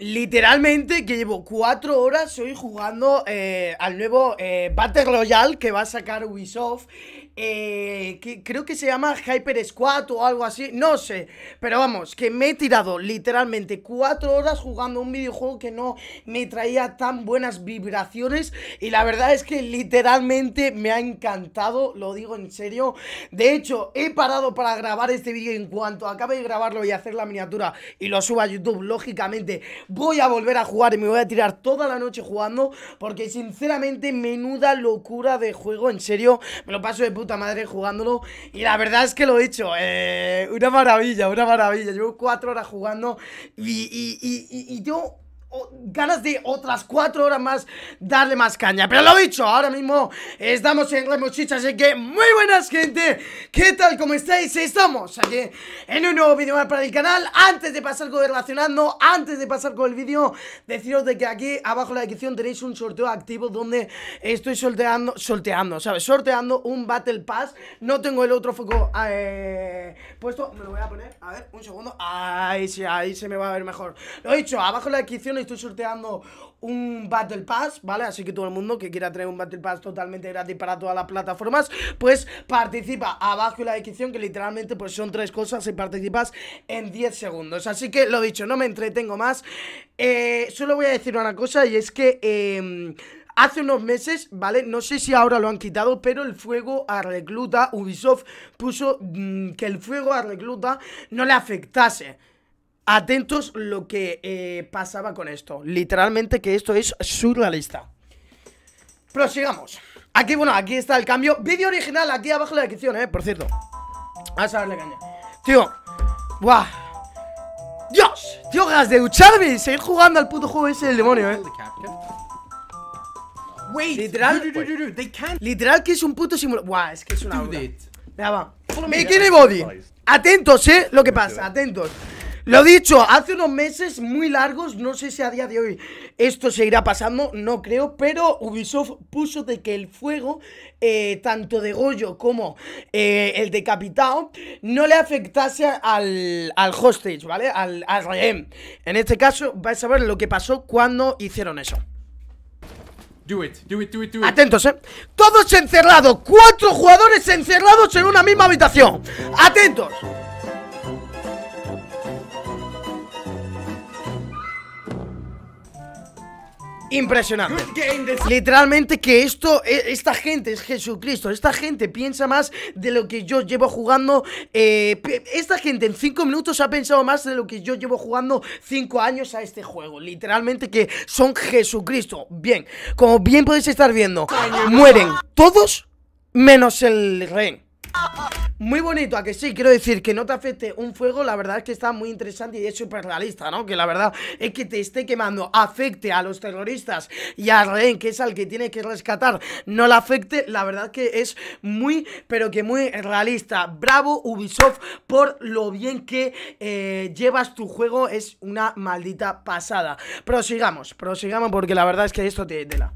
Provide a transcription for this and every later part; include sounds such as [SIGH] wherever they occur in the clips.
Literalmente que llevo cuatro horas hoy jugando eh, al nuevo eh, Battle Royale que va a sacar Ubisoft eh, creo que se llama Hyper Squad o algo así, no sé, pero vamos, que me he tirado literalmente cuatro horas jugando un videojuego que no me traía tan buenas vibraciones y la verdad es que literalmente me ha encantado, lo digo en serio, de hecho he parado para grabar este vídeo en cuanto acabe de grabarlo y hacer la miniatura y lo suba a YouTube, lógicamente voy a volver a jugar y me voy a tirar toda la noche jugando porque sinceramente menuda locura de juego, en serio, me lo paso de puta madre jugándolo. Y la verdad es que lo he hecho, eh, una maravilla, una maravilla. Llevo cuatro horas jugando y, y, y, y yo ganas de otras cuatro horas más darle más caña. Pero lo dicho, ahora mismo estamos en la Chicha, así que muy buenas gente. ¿Qué tal? ¿Cómo estáis? Estamos aquí en un nuevo vídeo más para el canal. Antes de pasar con el relacionando, antes de pasar con el vídeo, deciros de que aquí abajo en la descripción tenéis un sorteo activo donde estoy sorteando, sorteando, ¿sabes? Sorteando un Battle Pass. No tengo el otro foco eh, puesto, me lo voy a poner. A ver, un segundo. Ahí sí, ahí se me va a ver mejor. Lo dicho, abajo en la descripción estoy sorteando un Battle Pass, ¿vale? Así que todo el mundo que quiera traer un Battle Pass totalmente gratis para todas las plataformas, pues participa abajo en la descripción, que literalmente pues son tres cosas y participas en 10 segundos. Así que lo dicho, no me entretengo más. Eh, solo voy a decir una cosa y es que... Em, hace unos meses, ¿vale? No sé si ahora lo han quitado, pero el fuego a recluta, Ubisoft puso mm, que el fuego a recluta no le afectase atentos lo que eh, pasaba con esto. Literalmente que esto es surrealista. Prosigamos. Aquí, bueno, aquí está el cambio. Vídeo original aquí abajo en la descripción, eh, por cierto. Vamos a darle caña. Tío, ¡buah! ¡Dios! Tío, de ducharme seguir jugando al puto juego ese del demonio, eh. Wait, literal, literal que es un puto simulador. Buah, es que es una. Venga, va. Body. Atentos, eh, lo que pasa, atentos. Lo dicho, hace unos meses muy largos, no sé si a día de hoy esto seguirá pasando, no creo, pero Ubisoft puso de que el fuego, eh, tanto de Goyo como eh, el decapitado, no le afectase al, hostage, ¿vale? Al, al En este caso, vais a ver lo que pasó cuando hicieron eso. Do it, do it, do it, Atentos, eh. Todos encerrados, cuatro jugadores encerrados en una misma habitación. Atentos. impresionante. Literalmente que esto, e, esta gente es Jesucristo, esta gente piensa más de lo que yo llevo jugando, eh, esta gente en 5 minutos ha pensado más de lo que yo llevo jugando 5 años a este juego, literalmente que son Jesucristo. Bien, como bien podéis estar viendo, mueren todos menos el rey muy bonito, a que sí, quiero decir que no te afecte un fuego, la verdad es que está muy interesante y es súper realista, ¿no? Que la verdad es que te esté quemando, afecte a los terroristas y a rehén, que es al que tiene que rescatar, no la afecte, la verdad que es muy, pero que muy realista. Bravo Ubisoft por lo bien que eh, llevas tu juego, es una maldita pasada. Prosigamos, prosigamos porque la verdad es que esto te tela.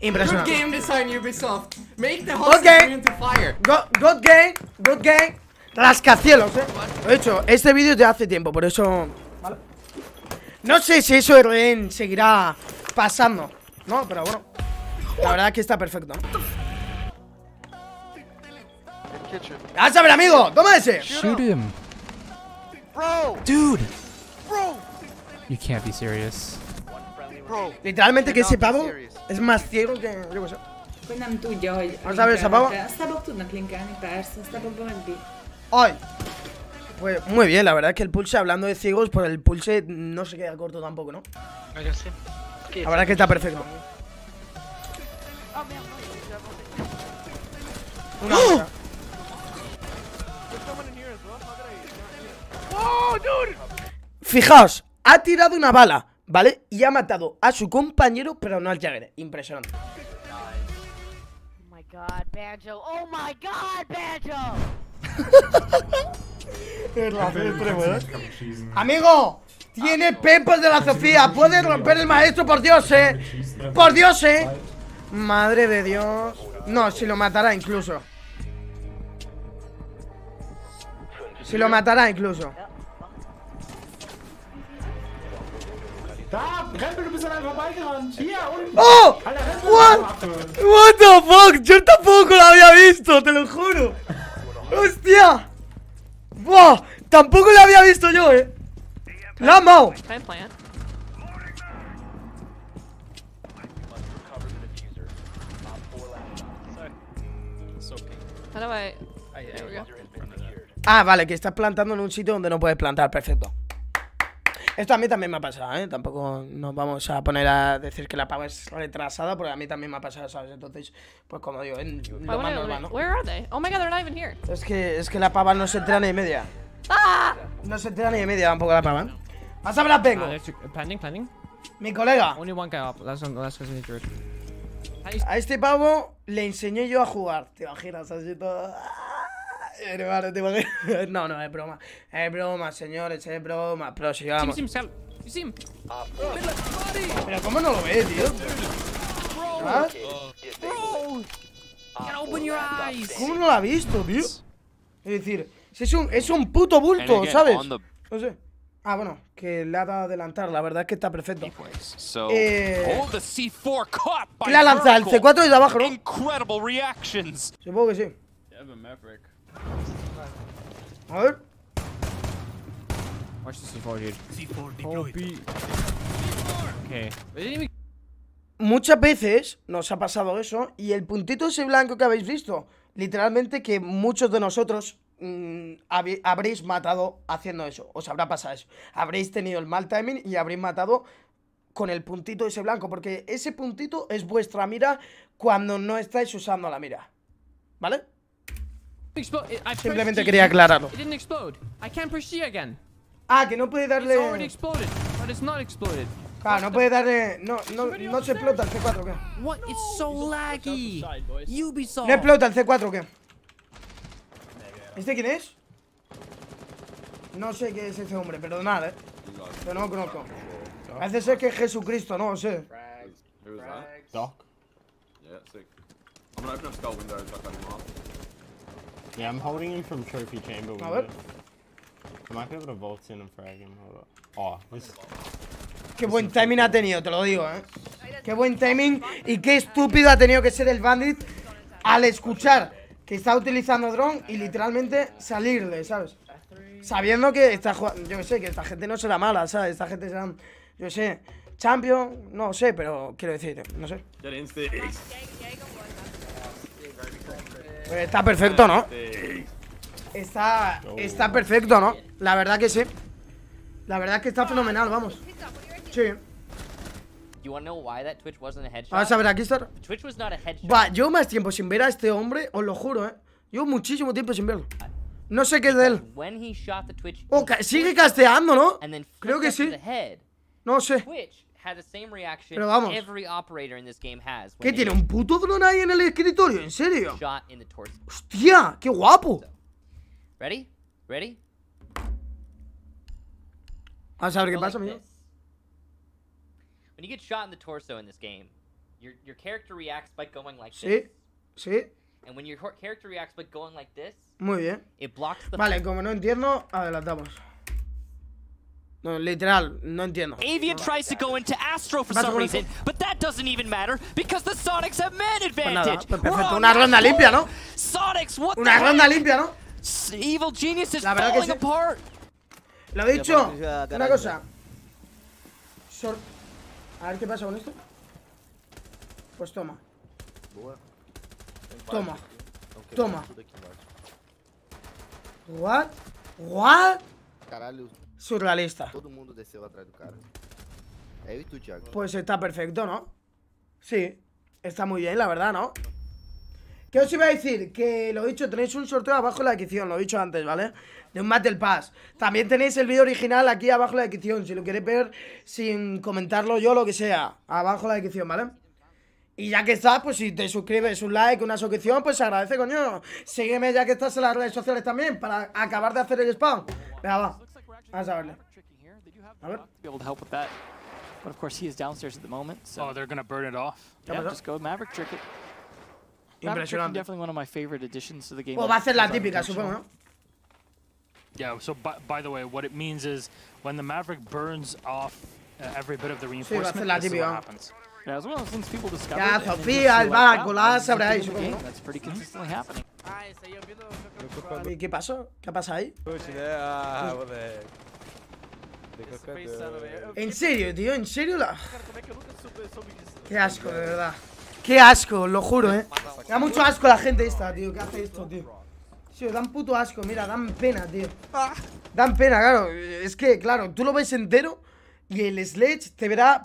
Impresionante. Good game design, Ubisoft. Make the whole fire. good game, good game. Rascacielos, eh. De hecho, este vídeo ya hace tiempo, por eso. No sé si eso Ren seguirá pasando. No, pero bueno. La verdad es que está perfecto. ¡Vas a ver, amigo! ¡Toma ese! Shoot him. Dude. You can't be serious. Literalmente que ese pavo es más ciego que... Yo qué sé. Vamos A ver esa pavo? ¡Ay! Pues muy bien, la verdad es que el pulse, hablando de ciegos, por pues el pulse no se queda corto tampoco, ¿no? Ah, sé. La verdad es que está perfecto. Una ¡Oh! Fijaos, ha tirado una bala. ¿Vale? Y ha matado a su compañero, pero no al Jagger. Impresionante. Oh my god, Banjo. Oh my god, Banjo. [LAUGHS] Amigo, tiene pepas de la Sofía. Puede romper el maestro, por Dios, eh. Por Dios, eh. Madre de Dios. No, si lo matará incluso. Si lo matará incluso. Oh! What? the fuck? Yo tampoco lo había visto, te lo juro. ¡Hostia! Wow, Tampoco lo había visto yo, eh. La Mao. Eh. Ah, vale, que estás plantando en un sitio donde no puedes plantar, perfecto. Esto a mí también me ha pasado, ¿eh? Tampoco nos vamos a poner a decir que la pava es retrasada, porque a mí también me ha pasado, ¿sabes? Entonces, pues como digo, en lo más normal, ¿no? Oh my god, they're Es que, es que la pava no se entera ni media. ¡Ah! No se entera ni de media tampoco la pava, ¿Vas ¿eh? Más hablar vengo. Ah, planning, planning. Mi colega. a este pavo le enseñé yo a jugar. Te imaginas, así todo. [LAUGHS] No, no, es broma. Es broma, señores, es broma. sigamos. Sim, sim, Sim. Pero ¿cómo no lo ve, tío? ¿Ah? ¿Cómo no lo ha visto, tío? Es decir, es un, es un puto bulto, ¿sabes? No sé. Ah, bueno, que le ha dado adelantar, la verdad es que está perfecto. Eh, le ha lanzado el C4 desde abajo, ¿no? Supongo que sí. Muchas veces nos ha pasado eso y el puntito ese blanco que habéis visto, literalmente que muchos de nosotros mm, habréis matado haciendo eso, os habrá pasado eso. Habréis tenido el mal timing y habréis matado con el puntito ese blanco, porque ese puntito es vuestra mira cuando no estáis usando la mira. ¿Vale? Simplemente quería aclararlo. Ah, que no puede darle... Ah, no puede darle... No, no, no se explota el C4, ¿qué? No explota el C4, ¿qué? ¿Este quién es? No sé qué es ese hombre, perdonad, eh. no lo conozco. Parece ser que es Jesucristo, no lo sé. Doc. sí a abrir windows, Yeah, I'm holding him from Trophy Chamber. Oh, it. I might be able in and frag him. Oh, Qué buen timing ha tenido, te lo digo, eh. Qué buen timing y qué estúpido ha tenido que ser el Bandit al escuchar que está utilizando drone y literalmente salirle, ¿sabes? Sabiendo que esta, yo sé, que esta gente no será mala, ¿sabes? Esta gente será, yo sé, champion, no sé, pero quiero decir, no sé. Pues está perfecto, ¿no? Está, está perfecto, ¿no? La verdad que sí. La verdad que está fenomenal, vamos. Sí. Vamos a ver, aquí está. Va, yo más tiempo sin ver a este hombre, os lo juro, ¿eh? Yo muchísimo tiempo sin verlo. No sé qué es de él. Oh, sigue casteando, ¿no? Creo que sí. No sé. had the same reaction every operator in this game has. ¿Qué tiene un puto dron ahí en el escritorio? ¿En serio? Shot in the torso. Hostia, qué guapo. So, ready? Ready? Vamos a ver qué pasa, like this. When you get shot in the torso in this game, your your character reacts by going like sí. this. Sí. And when your character reacts by going like this, Muy bien. It blocks the Vale, como no entiendo, adelantamos. No, literal, no entiendo. Avian tries to go into Astro for some reason, but that doesn't even matter because the Sonics have man pues advantage. Pues perfecto, una ronda limpia, ¿no? Sonics, what una ronda limpia, ¿no? Evil Genius is La verdad falling que apart. Lo he dicho, una cosa. Sor a ver qué pasa con esto. Pues toma. Toma. Toma. What? What? Caralho, Surrealista. Pues está perfecto, ¿no? Sí. Está muy bien, la verdad, ¿no? ¿Qué os iba a decir? Que lo he dicho, tenéis un sorteo abajo en la descripción, lo he dicho antes, ¿vale? De un Battle Pass. También tenéis el vídeo original aquí abajo en la descripción, si lo queréis ver sin comentarlo yo, lo que sea. Abajo en la descripción, ¿vale? Y ya que estás, pues si te suscribes, un like, una suscripción, pues se agradece, coño. Sígueme ya que estás en las redes sociales también para acabar de hacer el spam. Venga, va. As Arlen. Robert? Be able to help with that. But of course, he is downstairs at the moment. So. Oh, they're going to burn it off. Yeah, just go Maverick it. Maverick Tricket definitely one of my favorite additions to the game. Well, va a ser la típica, supongo, Yeah, so by, by the way, what it means is when the Maverick burns off uh, every bit of the reinforcement, sí, what happens. Yeah, as well as people discover. Yeah, Sofía, el barco, la sabrá That's pretty consistently happening. Ah, ese yo ¿Qué, ¿Qué pasó? ¿Qué ha pasado ahí? Ah, eh. En serio, tío, en serio la. Qué asco, de verdad. Qué asco, lo juro, eh. Da mucho asco la gente esta, tío, que hace esto, tío. Sí, dan puto asco, mira, dan pena, tío. Ah. Dan pena, claro. Es que, claro, tú lo ves entero y el Sledge te verá.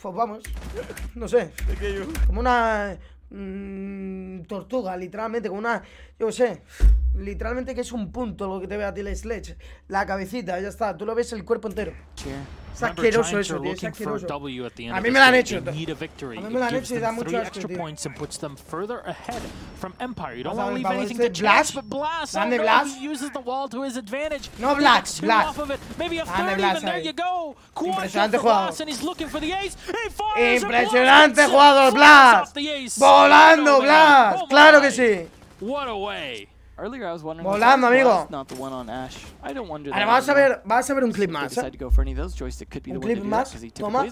pues vamos. No sé. Como una mmm, tortuga, literalmente, con una, yo sé, Literalmente que es un punto lo que te ve a ti la Sledge. La cabecita, ya está. Tú lo ves el cuerpo entero. Es asqueroso eso, tío. Es asqueroso. A mí me la han hecho. A mí me la han hecho y da mucho asco, tío. Este? Vamos a ver, este Blast. Blast. No Blast, Blast. Grande oh Blast ahí. Impresionante jugador. Impresionante jugador, Blast. Volando, Blast. Claro que sí. What Hola, Volando, amigo. Ahora vamos a ver, vas a ver un clip más. ¿eh? Un clip más. Toma.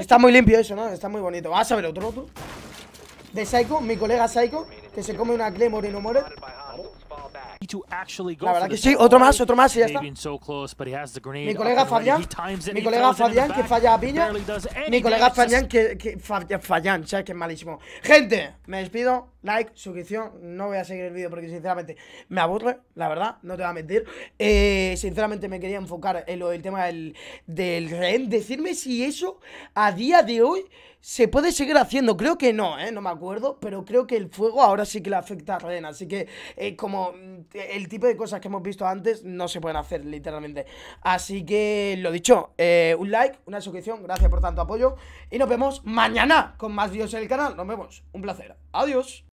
Está muy limpio eso, ¿no? Está muy bonito. Vas a ver otro, otro. De Psycho, mi colega Psycho, que se come una Claymore y no muere. La verdad que sí, otro más, otro más ya Mi colega Fabián, mi colega Fabián que falla a piña. Mi colega Fabián que, que que es malísimo. Gente, me despido, like, suscripción, no voy a seguir el vídeo porque sinceramente me aburre, la verdad, no te voy a mentir. Eh, sinceramente me quería enfocar en lo del tema del, del rehén, decirme si eso a día de hoy se puede seguir haciendo. Creo que no, ¿eh? no me acuerdo, pero creo que el fuego ahora sí que le afecta a rehén, así que eh, como el tipo de cosas que hemos visto antes no se pueden hacer, literalmente. Así que, lo dicho, eh, un like, una suscripción, gracias por tanto apoyo. Y nos vemos mañana con más vídeos en el canal. Nos vemos, un placer. Adiós.